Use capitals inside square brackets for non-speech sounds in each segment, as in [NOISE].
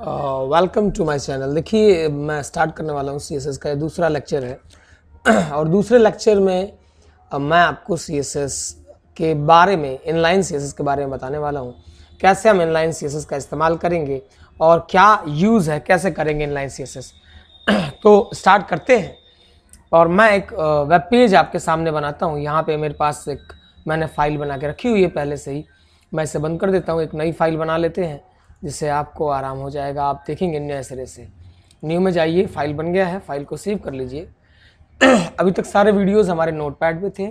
welcome to my channel देखिए मैं start करने वाला हूँ सीएसएस का दूसरा लेक्चर है [CLEARS THROAT] और दूसरे लेक्चर में uh, मैं आपको सीएसएस के बारे में इनलाइन सीएसएस के बारे में बताने वाला हूँ कैसे हम इनलाइन सीएसएस का इस्तेमाल करेंगे और क्या यूज़ है कैसे करेंगे इनलाइन सीएसएस [CLEARS THROAT] तो स्टार्ट करते हैं और मैं एक वेब uh, पेज आपके सामने बनाता हूँ यहाँ पे मेरे पास एक मैंने फाइल बना के रखी हुई है पहले से ही मैं इसे बंद कर देता हूँ एक नई फाइल बना लेते हैं जिससे आपको आराम हो जाएगा आप देखेंगे नए सिरे से न्यू में जाइए फाइल बन गया है फाइल को सेव कर लीजिए [CLEARS THROAT] अभी तक सारे वीडियोस हमारे नोट पैड पर थे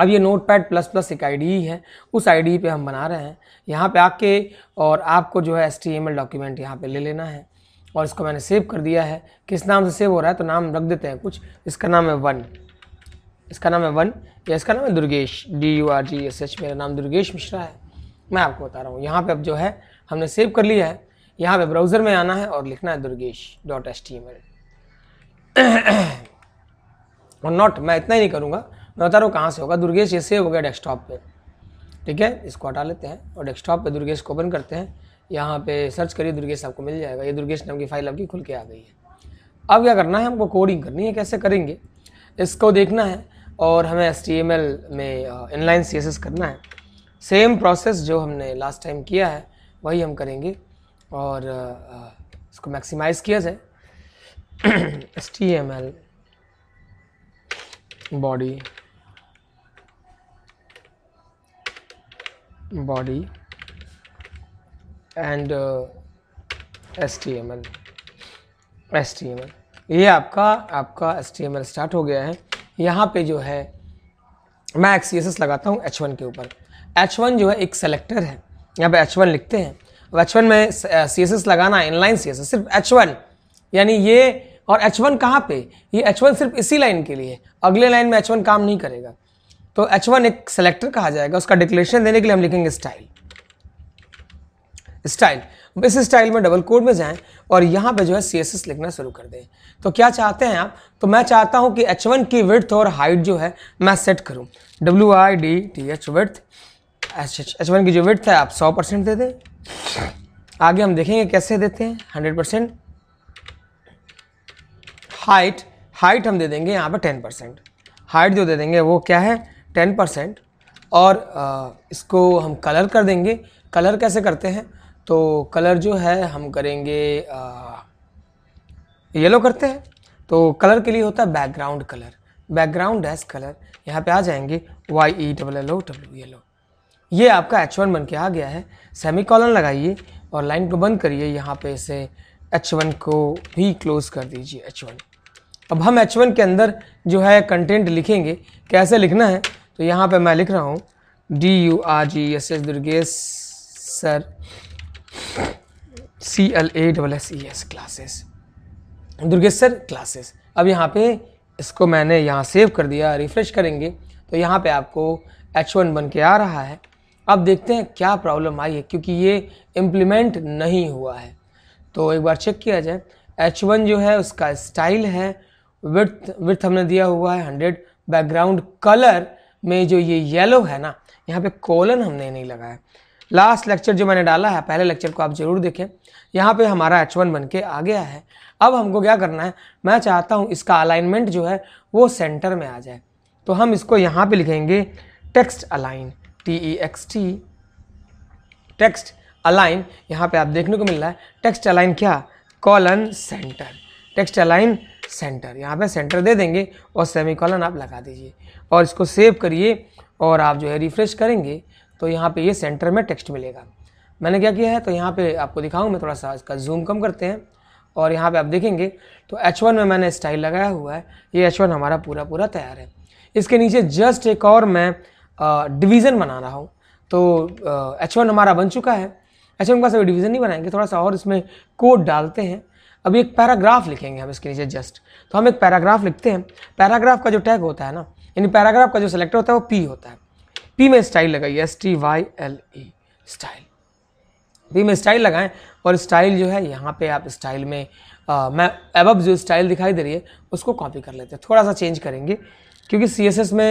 अब ये नोट पैड प्लस प्लस एक आई है उस आई पे हम बना रहे हैं यहाँ पे आके और आपको जो है एस डॉक्यूमेंट यहाँ पे ले लेना है और इसको मैंने सेव कर दिया है किस नाम से सेव हो रहा है तो नाम रख देते हैं कुछ इसका नाम है वन इसका नाम है वन या इसका नाम है Durgesh D U R G S H मेरा नाम दुर्गेश मिश्रा है मैं आपको बता रहा हूँ यहाँ पे अब जो है हमने सेव कर लिया है यहाँ पे ब्राउज़र में आना है और लिखना है Durgesh dot S T M L और नॉट मैं इतना ही नहीं करूँगा मैं बता रहा हूँ कहाँ से होगा दुर्गेश ये सेव हो गया डेस्कटॉप पे ठीक है इसको हटा लेते हैं और डेस्कटॉप पे दुर्गेश को ओपन करते हैं यहाँ पे सर्च करिए दुर्गेश आपको मिल जाएगा ये दुर्गेश नाम की फाइल आपकी खुल के आ गई है अब क्या करना है हमको कोडिंग करनी है कैसे करेंगे इसको देखना है और हमें एस टी एम एल में इनलाइन सी एस एस करना है सेम प्रोसेस जो हमने लास्ट टाइम किया है वही हम करेंगे और इसको मैक्सिमाइज़ किया जाए S T M L body body and S T M L S T M L ये आपका आपका S T M L start हो गया है यहाँ पे जो है मैं एक्सीएसएस लगाता हूँ एच वन के ऊपर एच वन जो है एक सेलेक्टर है यहाँ पे H1 लिखते हैं अब H1 में CSS लगाना है इनलाइन CSS सिर्फ H1 यानी ये और H1 कहाँ पर ये H1 सिर्फ इसी लाइन के लिए अगले लाइन में H1 काम नहीं करेगा तो H1 एक सेलेक्टर कहा जाएगा उसका डिक्लेरेशन देने के लिए हम लिखेंगे स्टाइल स्टाइल इस स्टाइल में डबल कोड में जाएं और यहाँ पे जो है सी लिखना शुरू कर दें तो क्या चाहते हैं आप तो मैं चाहता हूँ कि एच वन की विड्थ और हाइट जो है मैं सेट करूँ W I D T H width अच्छा अच्छा वन अच्छा, की जो विथ है आप सौ परसेंट दे दें आगे हम देखेंगे कैसे देते हैं हंड्रेड परसेंट हाइट हाइट हम दे देंगे यहाँ पर टेन परसेंट हाइट जो दे देंगे वो क्या है टेन परसेंट और आ, इसको हम कलर कर देंगे कलर कैसे करते हैं तो कलर जो है हम करेंगे येलो करते हैं तो कलर के लिए होता है background colour background dash colour यहाँ पे आ जाएंगे Y E double L O W yellow ये आपका एच वन बन के आ गया है सेमी कॉलन लगाइए और लाइन को बंद करिए यहाँ पे इसे एच वन को भी क्लोज़ कर दीजिए एच वन अब हम एच वन के अंदर जो है कंटेंट लिखेंगे कैसे लिखना है तो यहाँ पे मैं लिख रहा हूँ D U R G S S Durgesh sir C L A double S E S classes Durgesh sir classes अब यहाँ पे इसको मैंने यहाँ सेव कर दिया रिफ़्रेश करेंगे तो यहाँ पे आपको H1 बन के आ रहा है अब देखते हैं क्या प्रॉब्लम आई है क्योंकि ये इम्प्लीमेंट नहीं हुआ है तो एक बार चेक किया जाए एच वन जो है उसका स्टाइल है विथ विथ हमने दिया हुआ है हंड्रेड बैकग्राउंड कलर में जो ये येलो है ना यहाँ पे कोलन हमने नहीं लगाया लास्ट लेक्चर जो मैंने डाला है पहले लेक्चर को आप जरूर देखें यहाँ पे हमारा एच वन बन के आ गया है अब हमको क्या करना है मैं चाहता हूँ इसका अलाइनमेंट जो है वो सेंटर में आ जाए तो हम इसको यहाँ पे लिखेंगे text align T E X T text align यहाँ पे आप देखने को मिल रहा है टेक्स्ट अलाइन क्या colon centre text align centre यहाँ पे सेंटर दे देंगे और सेमी कॉलन आप लगा दीजिए और इसको सेव करिए और आप जो है रिफ्रेश करेंगे तो यहाँ पे ये सेंटर में टेक्स्ट मिलेगा मैंने क्या किया है तो यहाँ पे आपको दिखाऊँ मैं थोड़ा सा इसका जूम कम करते हैं और यहाँ पे आप देखेंगे तो H1 में मैंने स्टाइल लगाया हुआ है ये H1 हमारा पूरा पूरा तैयार है इसके नीचे जस्ट एक और मैं डिवीज़न बना रहा हूँ तो एच वन हमारा बन चुका है एच वन का सभी डिवीज़न नहीं बनाएंगे थोड़ा सा और इसमें कोड डालते हैं अब एक पैराग्राफ लिखेंगे हम इसके नीचे जस्ट तो हम एक पैराग्राफ लिखते हैं पैराग्राफ का जो टैग होता है ना यानी पैराग्राफ का जो सिलेक्टर होता है वो पी होता है पी में स्टाइल लगाइए S T Y L E style P में स्टाइल लगाएं और स्टाइल जो है यहाँ पे आप स्टाइल में आ, मैं अब जो स्टाइल दिखाई दे रही है उसको कॉपी कर लेते हैं थोड़ा सा चेंज करेंगे क्योंकि सी में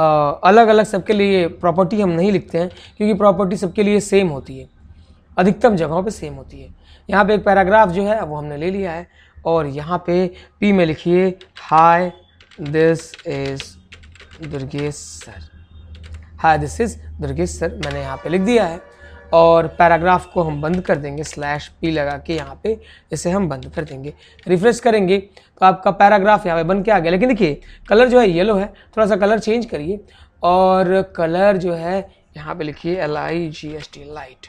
अलग अलग सबके लिए प्रॉपर्टी हम नहीं लिखते हैं क्योंकि प्रॉपर्टी सबके लिए सेम होती है अधिकतम जगहों पे सेम होती है यहाँ पे एक पैराग्राफ जो है वो हमने ले लिया है और यहाँ पे पी में लिखिए hi this is Durgesh sir hi this is Durgesh sir मैंने यहाँ पे लिख दिया है और पैराग्राफ को हम बंद कर देंगे स्लैश पी लगा के यहाँ पे इसे हम बंद कर देंगे रिफ्रेश करेंगे तो आपका पैराग्राफ यहाँ पे बन के आ गया लेकिन देखिए कलर जो है येलो है थोड़ा सा कलर चेंज करिए और कलर जो है यहाँ पे लिखिए L I G S T light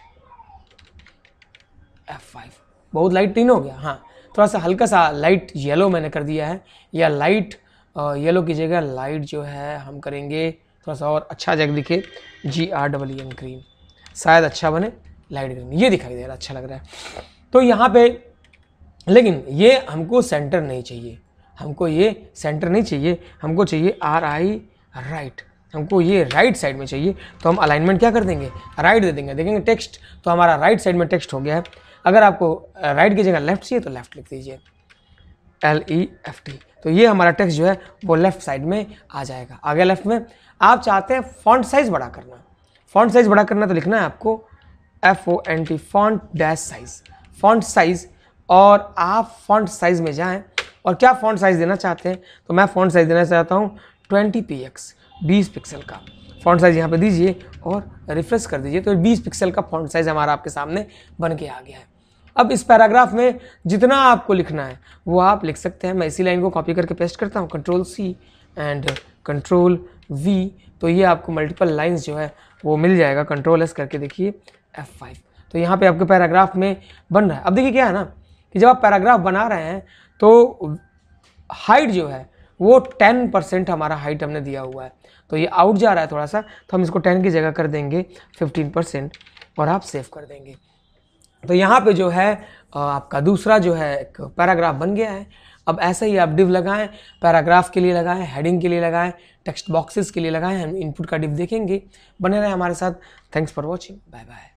F five बहुत लाइट तीन हो गया हाँ थोड़ा सा हल्का सा लाइट येलो मैंने कर दिया है या लाइट येलो की जगह लाइट जो है हम करेंगे थोड़ा सा और अच्छा जगह लिखे G R double N cream शायद अच्छा बने लाइट ग्रीन ये दिखाई दे रहा अच्छा लग रहा है तो यहाँ पे लेकिन ये हमको सेंटर नहीं चाहिए हमको ये सेंटर नहीं चाहिए हमको चाहिए आर आई राइट हमको ये राइट साइड में चाहिए तो हम अलाइनमेंट क्या कर देंगे राइट दे देंगे देखेंगे टेक्स्ट तो हमारा राइट साइड में टेक्स्ट हो गया है अगर आपको राइट की जगह लेफ्ट चाहिए तो लेफ्ट लिख दीजिए एल ई एफ टी तो ये हमारा टेक्स्ट जो है वो लेफ्ट साइड में आ जाएगा आगे लेफ्ट में आप चाहते हैं फॉन्ट साइज़ बड़ा करना फॉन्ट साइज बड़ा करना तो लिखना है आपको F O N T font dash size font size और आप फॉन्ट साइज में जाएं और क्या फॉन्ट साइज देना चाहते हैं तो मैं फॉन्ट साइज देना चाहता हूँ ट्वेंटी पी एक्स बीस पिक्सल का फॉन्ट साइज यहाँ पे दीजिए और रिफ्रेश कर दीजिए तो बीस पिक्सल का फॉन्ट साइज हमारा आपके सामने बन के आ गया है अब इस पैराग्राफ में जितना आपको लिखना है वो आप लिख सकते हैं मैं इसी लाइन को कॉपी करके पेस्ट करता हूँ control C and control V तो ये आपको मल्टीपल लाइंस जो है वो मिल जाएगा कंट्रोल एस करके देखिए एफ फाइव तो यहाँ पे आपके पैराग्राफ में बन रहा है अब देखिए क्या है ना कि जब आप पैराग्राफ बना रहे हैं तो हाइट जो है वो टेन परसेंट हमारा हाइट हमने दिया हुआ है तो ये आउट जा रहा है थोड़ा सा तो हम इसको टेन की जगह कर देंगे फिफ्टीन परसेंट और आप सेव कर देंगे तो यहाँ पे जो है आपका दूसरा जो है एक पैराग्राफ बन गया है अब ऐसे ही आप डिव लगाएं पैराग्राफ के लिए लगाएं हेडिंग के लिए लगाएं टेक्स्ट बॉक्सेस के लिए लगाएं हम इनपुट का डिव देखेंगे बने रहें हमारे साथ thanks for watching bye bye